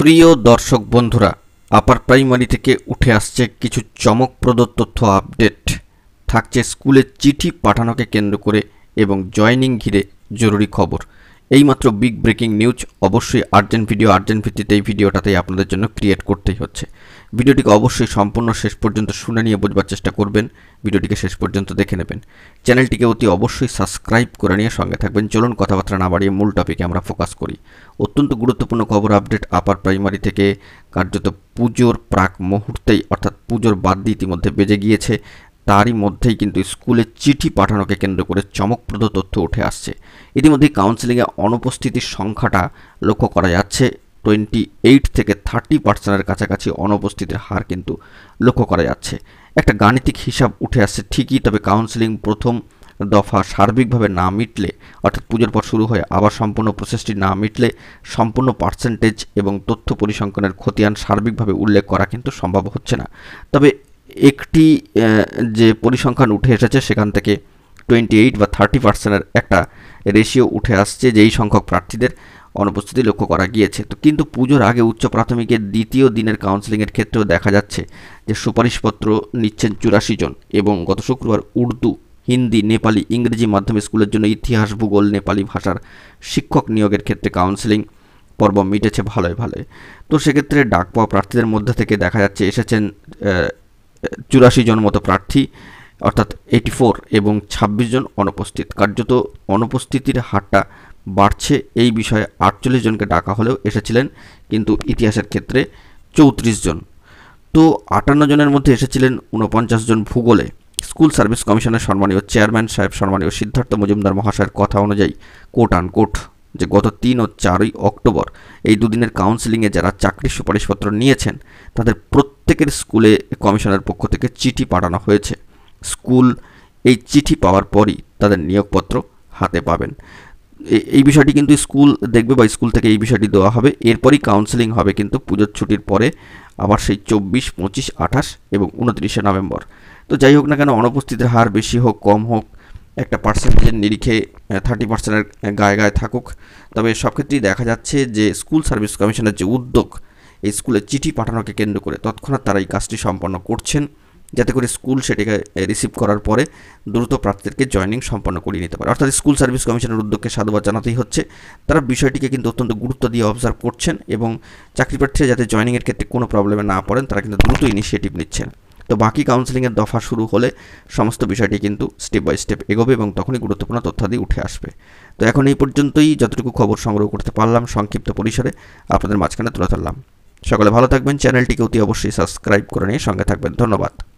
প্রিয় দর্শক বন্ধুরা আপার প্রাইমারি থেকে উঠে আসছে কিছু চমকপ্রদ তথ্য আপডেট থাকছে স্কুলের চিঠি পাঠানোকে কেন্দ্র করে এবং জয়নিং ঘিরে জরুরি খবর এইমাত্র বিগ ব্রেকিং নিউজ অবশ্যই আর্জেন্ট ভিডিও আর্জেন্ট ভিত্তিতে এই ভিডিওটাতেই আপনাদের জন্য ক্রিয়েট করতেই হচ্ছে ভিডিওটিকে অবশ্যই সম্পূর্ণ শেষ পর্যন্ত শুনে নিয়ে বোঝবার চেষ্টা করবেন ভিডিওটিকে শেষ পর্যন্ত দেখে নেবেন চ্যানেলটিকে অতি অবশ্যই সাবস্ক্রাইব করে নিয়ে সঙ্গে থাকবেন চলুন কথাবার্তা না বাড়িয়ে মূল টপিকে আমরা ফোকাস করি অত্যন্ত গুরুত্বপূর্ণ খবর আপডেট আপার প্রাইমারি থেকে কার্যত পুজোর প্রাক মুহূর্তেই অর্থাৎ পুজোর বাদ দিয়ে ইতিমধ্যে বেজে গিয়েছে তারই মধ্যেই কিন্তু স্কুলে চিঠি পাঠানোকে কেন্দ্র করে চমকপ্রদ তথ্য উঠে আসছে ইতিমধ্যে কাউন্সেলিংয়ে অনুপস্থিতির সংখ্যাটা লক্ষ্য করা যাচ্ছে টোয়েন্টি এইট থেকে থার্টি পার্সেন্টের কাছাকাছি অনুপস্থিতির হার কিন্তু লক্ষ্য করা যাচ্ছে একটা গাণিতিক হিসাব উঠে আসছে ঠিকই তবে কাউন্সেলিং প্রথম দফা সার্বিকভাবে না মিটলে অর্থাৎ পুজোর পর শুরু হয়ে আবার সম্পূর্ণ প্রসেসটি না মিটলে সম্পূর্ণ পার্সেন্টেজ এবং তথ্য পরিসংখ্যানের খতিয়ান সার্বিকভাবে উল্লেখ করা কিন্তু সম্ভব হচ্ছে না তবে একটি যে পরিসংখ্যান উঠে এসেছে সেখান থেকে টোয়েন্টি এইট বা থার্টি পার্সেন্টের একটা রেশিও উঠে আসছে যেই সংখ্যক প্রার্থীদের অনুপস্থিতি লক্ষ্য করা গিয়েছে তো কিন্তু পুজোর আগে উচ্চ প্রাথমিকের দ্বিতীয় দিনের কাউন্সেলিংয়ের ক্ষেত্রেও দেখা যাচ্ছে যে সুপারিশপত্র নিচ্ছেন চুরাশি জন এবং গত শুক্রবার উর্দু হিন্দি নেপালি ইংরেজি মাধ্যম স্কুলের জন্য ইতিহাস ভূগোল নেপালি ভাষার শিক্ষক নিয়োগের ক্ষেত্রে কাউন্সেলিং পর্ব মিটেছে ভালোই ভালোই তো সেক্ষেত্রে ডাক পাওয়া প্রার্থীদের মধ্যে থেকে দেখা যাচ্ছে এসেছেন চুরাশি জন মতো প্রার্থী অর্থাৎ এইটি ফোর এবং ২৬ জন অনুপস্থিত কার্যত অনুপস্থিতির হারটা বাড়ছে এই বিষয়ে আটচল্লিশ জনকে ডাকা হলেও এসেছিলেন কিন্তু ইতিহাসের ক্ষেত্রে চৌত্রিশ জন তো আটান্ন জনের মধ্যে এসেছিলেন উনপঞ্চাশ জন ভূগোলে স্কুল সার্ভিস কমিশনের সম্মানীয় চেয়ারম্যান সাহেব সম্মানীয় সিদ্ধার্থ মজুমদার মহাশয়ের কথা অনুযায়ী কোট আনকোট যে গত তিন ও চারই অক্টোবর এই দুদিনের কাউন্সিলিংয়ে যারা চাকরির সুপারিশপত্র নিয়েছেন তাদের প্রত্যেকের স্কুলে কমিশনের পক্ষ থেকে চিঠি পাঠানো হয়েছে স্কুল এই চিঠি পাওয়ার পরই তাদের নিয়োগপত্র হাতে পাবেন এই বিষয়টি কিন্তু স্কুল দেখবে বা স্কুল থেকে এই বিষয়টি দেওয়া হবে এরপরই কাউন্সেলিং হবে কিন্তু পুজোর ছুটির পরে আবার সেই চব্বিশ পঁচিশ আঠাশ এবং উনত্রিশে নভেম্বর তো যাই হোক না কেন অনুপস্থিতির হার বেশি হোক কম হোক একটা পার্সেন্টেজের নিরিখে থার্টি পার্সেন্টের গায়ে গায়ে থাকুক তবে সব ক্ষেত্রেই দেখা যাচ্ছে যে স্কুল সার্ভিস কমিশনের যে উদ্যোগ এই স্কুলে চিঠি পাঠানোকে কেন্দ্র করে তৎক্ষণাৎ তারা এই কাজটি সম্পন্ন করছেন যাতে করে স্কুল সেটিকে রিসিভ করার পরে দ্রুত প্রার্থীদেরকে জয়নিং সম্পন্ন করিয়ে নিতে পারে অর্থাৎ স্কুল সার্ভিস কমিশনের উদ্যোগকে সাধুবাদ জানাতেই হচ্ছে তারা বিষয়টিকে কিন্তু অত্যন্ত গুরুত্ব দিয়ে অবজার্ভ করছেন এবং চাকরি প্রার্থীরা যাতে জয়নিংয়ের ক্ষেত্রে কোনো প্রবলেমে না পড়েন তারা কিন্তু দ্রুত ইনিশিয়েটিভ নিচ্ছেন তো বাকি কাউন্সেলিংয়ের দফা শুরু হলে সমস্ত বিষয়টি কিন্তু স্টেপ বাই স্টেপ এগোবে এবং তখনই গুরুত্বপূর্ণ তথ্যাদি উঠে আসবে তো এখন এই পর্যন্তই যতটুকু খবর সংগ্রহ করতে পারলাম সংক্ষিপ্ত পরিসরে আপনাদের মাঝখানে তুলে ধরলাম সকলে ভালো থাকবেন চ্যানেলটিকে অতি অবশ্যই সাবস্ক্রাইব করে নিয়ে সঙ্গে থাকবেন ধন্যবাদ